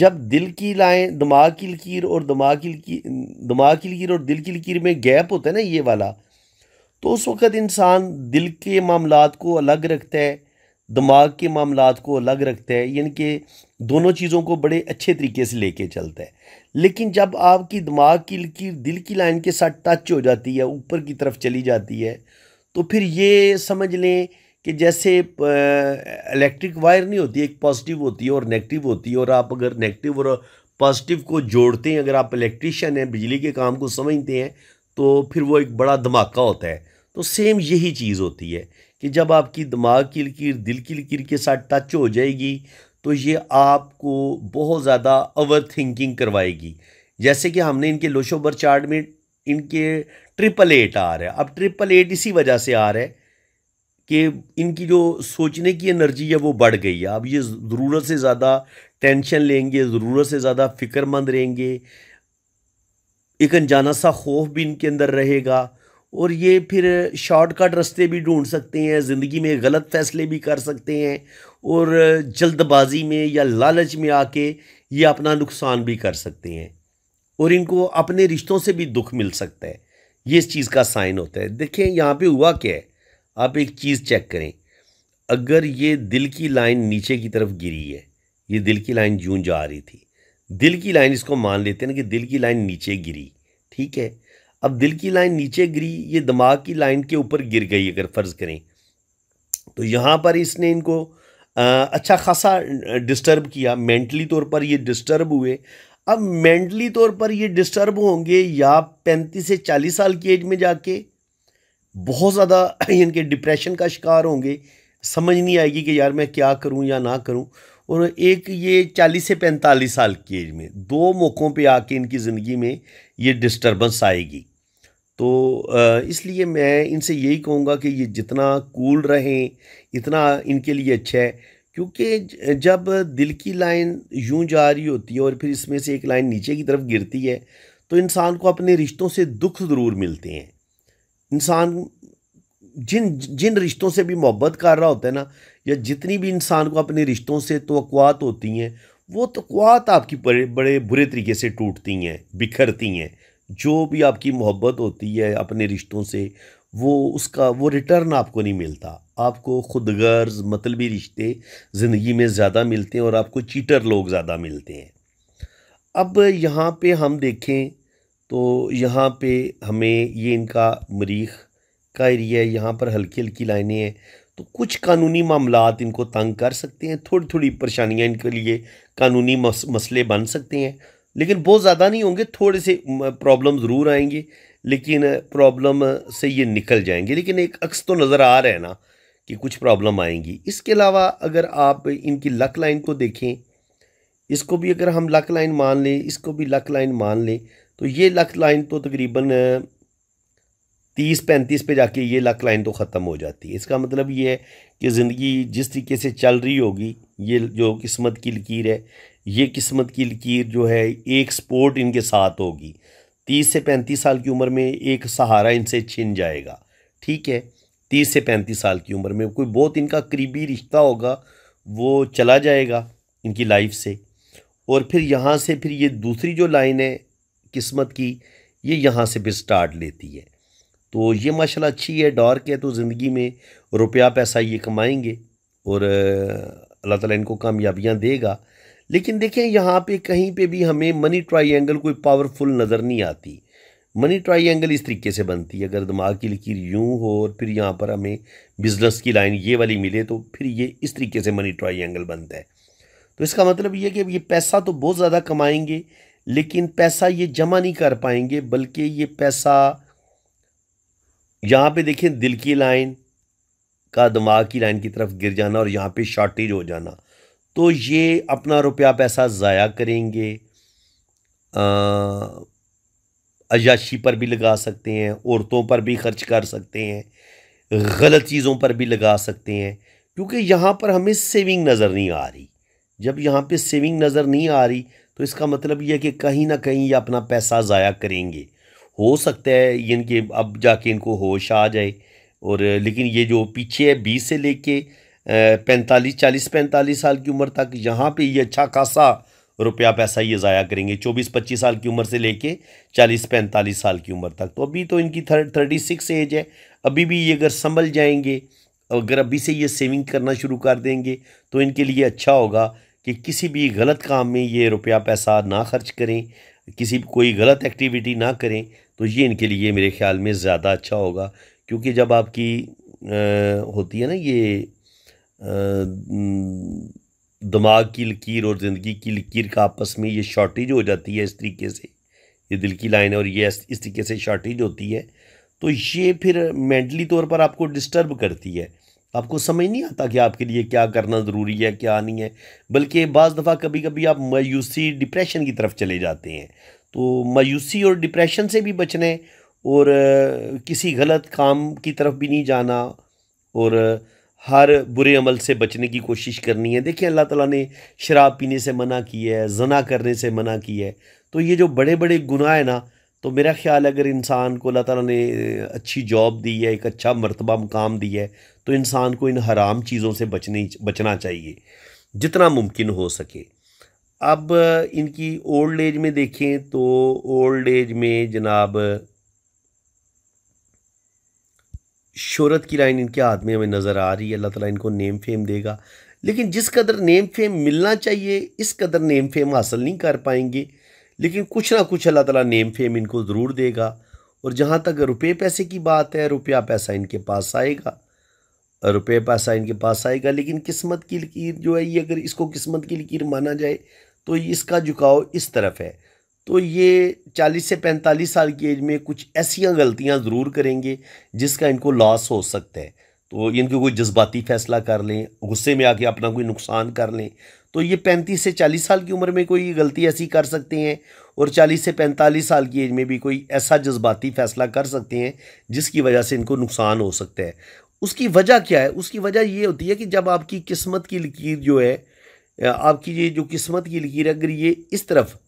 जब दिल की लाइन दिमाग की लकीर और दिमाग की लकीर दिमाग की लकीर और दिल की लकीर में गैप होता है ना ये वाला तो उस वक़्त इंसान दिल के मामला को अलग रखता है दिमाग के मामलों को अलग रखता है यानी कि दोनों चीज़ों को बड़े अच्छे तरीके से लेके चलता है लेकिन जब आपकी दिमाग की लकीर दिल की लाइन के साथ टच हो जाती है ऊपर की तरफ चली जाती है तो फिर ये समझ लें कि जैसे इलेक्ट्रिक वायर नहीं होती एक पॉजिटिव होती है और नेगेटिव होती है और आप अगर नेगेटिव और पॉजिटिव को जोड़ते हैं अगर आप इलेक्ट्रिशियन हैं बिजली के काम को समझते हैं तो फिर वो एक बड़ा धमाका होता है तो सेम यही चीज़ होती है कि जब आपकी दिमाग की लकीर दिल की लकीर के साथ टच हो जाएगी तो ये आपको बहुत ज़्यादा ओवर थिंकिंग करवाएगी जैसे कि हमने इनके लोशोबर चार्ट में इनके ट्रिपल एट आ रहा है अब ट्रिपल एट इसी वजह से आ रहा है कि इनकी जो सोचने की एनर्जी है वो बढ़ गई है अब ये ज़रूरत से ज़्यादा टेंशन लेंगे ज़रूरत से ज़्यादा फ़िक्रमंद रहेंगे एक अनजाना सा खौफ भी इनके अंदर रहेगा और ये फिर शॉर्टकट रास्ते भी ढूंढ सकते हैं ज़िंदगी में गलत फैसले भी कर सकते हैं और जल्दबाजी में या लालच में आके ये अपना नुकसान भी कर सकते हैं और इनको अपने रिश्तों से भी दुख मिल सकता है ये इस चीज़ का साइन होता है देखें यहाँ पे हुआ क्या है आप एक चीज़ चेक करें अगर ये दिल की लाइन नीचे की तरफ गिरी है ये दिल की लाइन जून जा रही थी दिल की लाइन इसको मान लेते हैं ना कि दिल की लाइन नीचे गिरी ठीक है अब दिल की लाइन नीचे गिरी ये दिमाग की लाइन के ऊपर गिर गई अगर फ़र्ज़ करें तो यहाँ पर इसने इनको आ, अच्छा खासा डिस्टर्ब किया मेंटली तौर पर ये डिस्टर्ब हुए अब मेंटली तौर पर ये डिस्टर्ब होंगे या पैंतीस से चालीस साल की एज में जाके बहुत ज़्यादा इनके डिप्रेशन का शिकार होंगे समझ नहीं आएगी कि यार मैं क्या करूं या ना करूं और एक ये चालीस से पैंतालीस साल की एज में दो मौक़ों पे आके इनकी ज़िंदगी में ये डिस्टरबेंस आएगी तो इसलिए मैं इनसे यही कहूँगा कि ये जितना कूल रहें इतना इनके लिए अच्छा है क्योंकि जब दिल की लाइन यूं जा रही होती है और फिर इसमें से एक लाइन नीचे की तरफ गिरती है तो इंसान को अपने रिश्तों से दुख ज़रूर मिलते हैं इंसान जिन जिन रिश्तों से भी मोहब्बत कर रहा होता है ना या जितनी भी इंसान को अपने रिश्तों से तोक़ात होती हैं वो तोक़ात आपकी बड़े बड़े बुरे तरीके से टूटती हैं बिखरती हैं जो भी आपकी मोहब्बत होती है अपने रिश्तों से वो उसका वो रिटर्न आपको नहीं मिलता आपको खुद गर्ज मतलबी रिश्ते ज़िंदगी में ज़्यादा मिलते हैं और आपको चीटर लोग ज़्यादा मिलते हैं अब यहाँ पे हम देखें तो यहाँ पे हमें ये इनका मरीख का एरिया है यहाँ पर हल्की हल्की लाइनें हैं तो कुछ कानूनी मामला इनको तंग कर सकते हैं थोड़ी थोड़ी परेशानियाँ इनके लिए कानूनी मस, मसले बन सकते हैं लेकिन बहुत ज़्यादा नहीं होंगे थोड़े से प्रॉब्लम ज़रूर आएंगे लेकिन प्रॉब्लम से ये निकल जाएंगे लेकिन एक अक्स तो नज़र आ रहा है ना कि कुछ प्रॉब्लम आएंगी इसके अलावा अगर आप इनकी लक लाइन को देखें इसको भी अगर हम लक लाइन मान लें इसको भी लक लाइन मान लें तो ये लक लाइन तो तकरीबन तीस पैंतीस पे जाके ये लक लाइन तो ख़त्म हो जाती है इसका मतलब ये है कि ज़िंदगी जिस तरीके से चल रही होगी ये जो किस्मत की लकीर है ये किस्मत की लकीर जो है एक स्पोर्ट इनके साथ होगी तीस से पैंतीस साल की उम्र में एक सहारा इनसे छिन जाएगा ठीक है तीस से पैंतीस साल की उम्र में कोई बहुत इनका करीबी रिश्ता होगा वो चला जाएगा इनकी लाइफ से और फिर यहाँ से फिर ये दूसरी जो लाइन है किस्मत की ये यहाँ से भी स्टार्ट लेती है तो ये माशाल्लाह अच्छी है डॉर के तो ज़िंदगी में रुपया पैसा ये कमाएंगे और अल्लाह ताला इनको कामयाबियाँ देगा लेकिन देखें यहाँ पे कहीं पे भी हमें मनी ट्राइंगल कोई पावरफुल नज़र नहीं आती मनी ट्राइंगल इस तरीके से बनती है अगर दिमाग की लकीर यूँ हो और फिर यहाँ पर हमें बिज़नेस की लाइन ये वाली मिले तो फिर ये इस तरीके से मनी ट्राइंगल बनता है तो इसका मतलब ये कि ये पैसा तो बहुत ज़्यादा कमाएंगे लेकिन पैसा ये जमा नहीं कर पाएंगे बल्कि ये पैसा यहाँ पे देखें दिल की लाइन का दिमाग की लाइन की तरफ गिर जाना और यहाँ पे शॉर्टेज हो जाना तो ये अपना रुपया पैसा ज़ाया करेंगे अजाशी पर भी लगा सकते हैं औरतों पर भी खर्च कर सकते हैं गलत चीज़ों पर भी लगा सकते हैं क्योंकि यहाँ पर हमें सेविंग नज़र नहीं आ रही जब यहाँ पे सेविंग नज़र नहीं आ रही तो इसका मतलब यह है कि कहीं ना कहीं ये अपना पैसा ज़ाया करेंगे हो सकता है इनके अब जाके इनको होश आ जाए और लेकिन ये जो पीछे है बीस से लेके पैंतालीस चालीस पैंतालीस साल की उम्र तक यहाँ पे ये अच्छा खासा रुपया पैसा ये ज़ाया करेंगे चौबीस पच्चीस साल की उम्र से लेके चालीस पैंतालीस साल की उम्र तक तो अभी तो इनकी थर्ड थर्टी सिक्स एज है अभी भी ये अगर संभल जाएंगे अगर अभी से ये सेविंग करना शुरू कर देंगे तो इनके लिए अच्छा होगा कि किसी भी गलत काम में ये रुपया पैसा ना खर्च करें किसी कोई गलत एक्टिविटी ना करें तो ये इनके लिए मेरे ख्याल में ज़्यादा अच्छा होगा क्योंकि जब आपकी आ, होती है ना ये आ, दिमाग की लकीर और ज़िंदगी की लकीर का आपस में ये शॉर्टेज हो जाती है इस तरीके से ये दिल की लाइन और ये इस तरीके से शॉर्टेज होती है तो ये फिर मेंटली तौर पर आपको डिस्टर्ब करती है आपको समझ नहीं आता कि आपके लिए क्या करना ज़रूरी है क्या नहीं है बल्कि बज़ दफ़ा कभी कभी आप मायूसी डिप्रेशन की तरफ चले जाते हैं तो मायूसी और डिप्रेशन से भी बचने और किसी गलत काम की तरफ भी नहीं जाना और हर बुरे अमल से बचने की कोशिश करनी है देखिए अल्लाह ताला ने शराब पीने से मना किया है जना करने से मना किया है तो ये जो बड़े बड़े गुनाह हैं ना तो मेरा ख्याल है अगर इंसान को अल्लाह ताला ने अच्छी जॉब दी है एक अच्छा मरतबा मुकाम दिया है तो इंसान को इन हराम चीज़ों से बचनी बचना चाहिए जितना मुमकिन हो सके अब इनकी ओल्ड एज में देखें तो ओल्ड एज में जनाब शहरत की लाइन इनके हाथ में हमें नज़र आ रही है अल्लाह ताला इनको नेम फेम देगा लेकिन जिस कदर नेम फेम मिलना चाहिए इस कदर नेम फेम हासिल नहीं कर पाएंगे लेकिन कुछ ना कुछ अल्लाह ताला नेम फेम इनको ज़रूर देगा और जहाँ तक रुपये पैसे की बात है रुपया पैसा इनके पास आएगा रुपये पैसा इनके पास आएगा लेकिन किस्मत की लकीर जो है ये अगर इसको किस्मत की लकीर माना जाए तो इसका झुकाव इस तरफ है तो ये 40 से 45 साल की एज में कुछ ऐसी गलतियाँ ज़रूर करेंगे जिसका इनको लॉस हो सकता है तो इनके कोई जज्बाती फैसला कर लें गुस्से में आके अपना कोई नुकसान कर लें तो ये पैंतीस से चालीस साल की उम्र में कोई गलती ऐसी कर सकते हैं और चालीस से पैंतालीस साल की एज में भी कोई ऐसा जज्बाती फैसला कर सकते हैं जिसकी वजह से इनको नुकसान हो सकता है उसकी वजह क्या है उसकी वजह ये होती है कि जब आपकी किस्मत की लकीर जो है आपकी ये जो किस्मत की लकीर अगर ये इस तरफ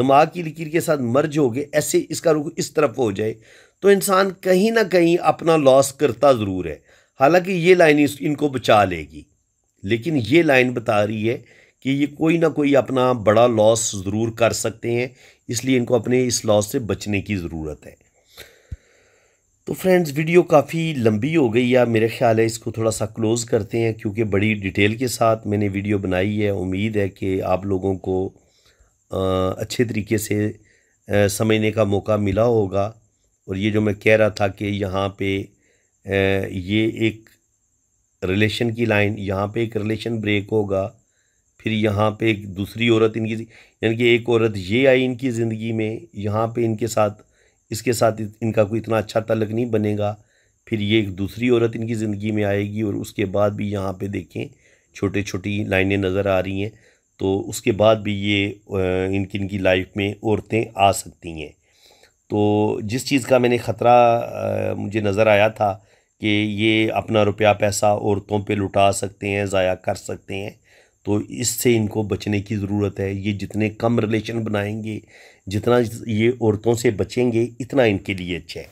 दिमाग की लकीर के साथ मर्ज हो गए ऐसे इसका रुख इस तरफ हो जाए तो इंसान कहीं ना कहीं अपना लॉस करता ज़रूर है हालांकि ये लाइन इनको बचा लेगी लेकिन ये लाइन बता रही है कि ये कोई ना कोई अपना बड़ा लॉस ज़रूर कर सकते हैं इसलिए इनको अपने इस लॉस से बचने की ज़रूरत है तो फ्रेंड्स वीडियो काफ़ी लंबी हो गई है मेरे ख्याल है इसको थोड़ा सा क्लोज़ करते हैं क्योंकि बड़ी डिटेल के साथ मैंने वीडियो बनाई है उम्मीद है कि आप लोगों को अच्छे तरीके से समझने का मौका मिला होगा और ये जो मैं कह रहा था कि यहाँ पे ये एक रिलेशन की लाइन यहाँ पे एक रिलेशन ब्रेक होगा फिर यहाँ पे एक दूसरी औरत इनकी यानी कि एक औरत ये आई इनकी ज़िंदगी में यहाँ पे इनके साथ इसके साथ इनका कोई इतना अच्छा तलक नहीं बनेगा फिर ये एक दूसरी औरत इनकी ज़िंदगी में आएगी और उसके बाद भी यहाँ पे देखें छोटे छोटी लाइनें नज़र आ रही हैं तो उसके बाद भी ये इनकी इनकी लाइफ में औरतें आ सकती हैं तो जिस चीज़ का मैंने ख़तरा मुझे नज़र आया था कि ये अपना रुपया पैसा औरतों पे लुटा सकते हैं ज़ाया कर सकते हैं तो इससे इनको बचने की ज़रूरत है ये जितने कम रिलेशन बनाएंगे जितना ये औरतों से बचेंगे इतना इनके लिए अच्छा है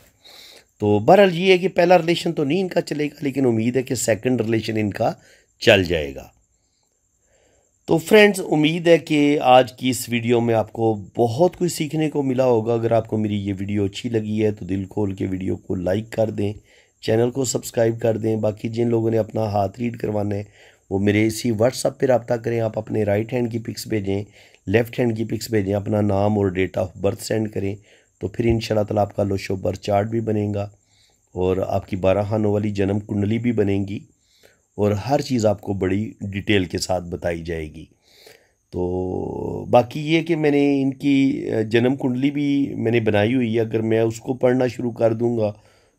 तो बहरहाल ये है कि पहला रिलेशन तो नहीं इनका चलेगा लेकिन उम्मीद है कि सेकंड रिलेशन इनका चल जाएगा तो फ्रेंड्स उम्मीद है कि आज की इस वीडियो में आपको बहुत कुछ सीखने को मिला होगा अगर आपको मेरी ये वीडियो अच्छी लगी है तो दिल खोल के वीडियो को लाइक कर दें चैनल को सब्सक्राइब कर दें बाकी जिन लोगों ने अपना हाथ रीड करवाना है वो मेरे इसी व्हाट्सअप पर रबता करें आप अपने राइट हैंड की पिक्स भेजें लेफ़्ट हैंड की पिक्स भेजें अपना नाम और डेट ऑफ बर्थ सेंड करें तो फिर इन ताला आपका लोशो बर्थ चार्ट भी बनेगा और आपकी बारह हानों वाली जन्म कुंडली भी बनेगी और हर चीज़ आपको बड़ी डिटेल के साथ बताई जाएगी तो बाकी ये कि मैंने इनकी जन्म कुंडली भी मैंने बनाई हुई है अगर मैं उसको पढ़ना शुरू कर दूँगा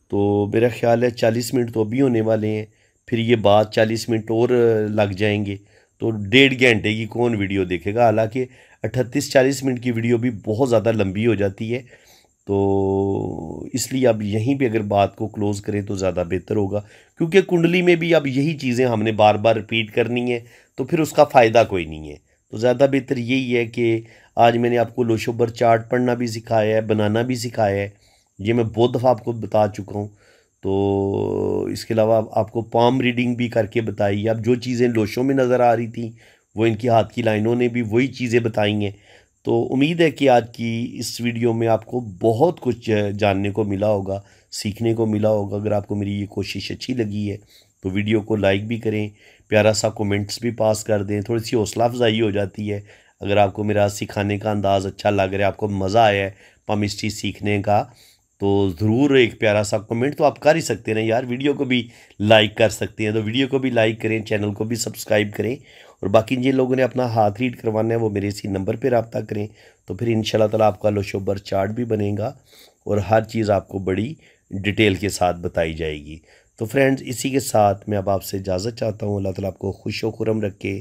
तो मेरा ख्याल है चालीस मिनट तो अभी होने वाले हैं फिर ये बात चालीस मिनट और लग जाएंगे तो डेढ़ घंटे की कौन वीडियो देखेगा हालांकि अट्ठतीस चालीस मिनट की वीडियो भी बहुत ज़्यादा लंबी हो जाती है तो इसलिए अब यहीं पे अगर बात को क्लोज़ करें तो ज़्यादा बेहतर होगा क्योंकि कुंडली में भी अब यही चीज़ें हमने बार बार रिपीट करनी है तो फिर उसका फ़ायदा कोई नहीं है तो ज़्यादा बेहतर यही है कि आज मैंने आपको लोशोबर चार्ट पढ़ना भी सिखाया है बनाना भी सिखाया है ये मैं बहुत दफ़ा आपको बता चुका हूँ तो इसके अलावा आपको पाम रीडिंग भी करके बताई अब जो चीज़ें लोशों में नज़र आ रही थी वो इनकी हाथ की लाइनों ने भी वही चीज़ें बताई हैं तो उम्मीद है कि आज की इस वीडियो में आपको बहुत कुछ जानने को मिला होगा सीखने को मिला होगा अगर आपको मेरी ये कोशिश अच्छी लगी है तो वीडियो को लाइक भी करें प्यारा सा कमेंट्स भी पास कर दें थोड़ी सी हौसला अफजाई हो जाती है अगर आपको मेरा सिखाने का अंदाज़ अच्छा लग रहा है आपको मज़ा आया है पमिस्ट्री सीखने का तो ज़रूर एक प्यारा सा कमेंट तो आप कर ही सकते हैं यार वीडियो को भी लाइक कर सकते हैं तो वीडियो को भी लाइक करें चैनल को भी सब्सक्राइब करें और बाकी जिन लोगों ने अपना हाथ रीड करवाना है वो मेरे इसी नंबर पर रबता करें तो फिर इन तला आपका लोशोबर चार्ट भी बनेगा और हर चीज़ आपको बड़ी डिटेल के साथ बताई जाएगी तो फ्रेंड्स इसी के साथ मैं अब आपसे इजाज़त चाहता हूँ अल्लाह ताला आपको खुश व खुरम रखे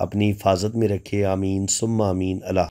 अपनी हिफाजत में रखे आमीन सुम आमीन अल्लाह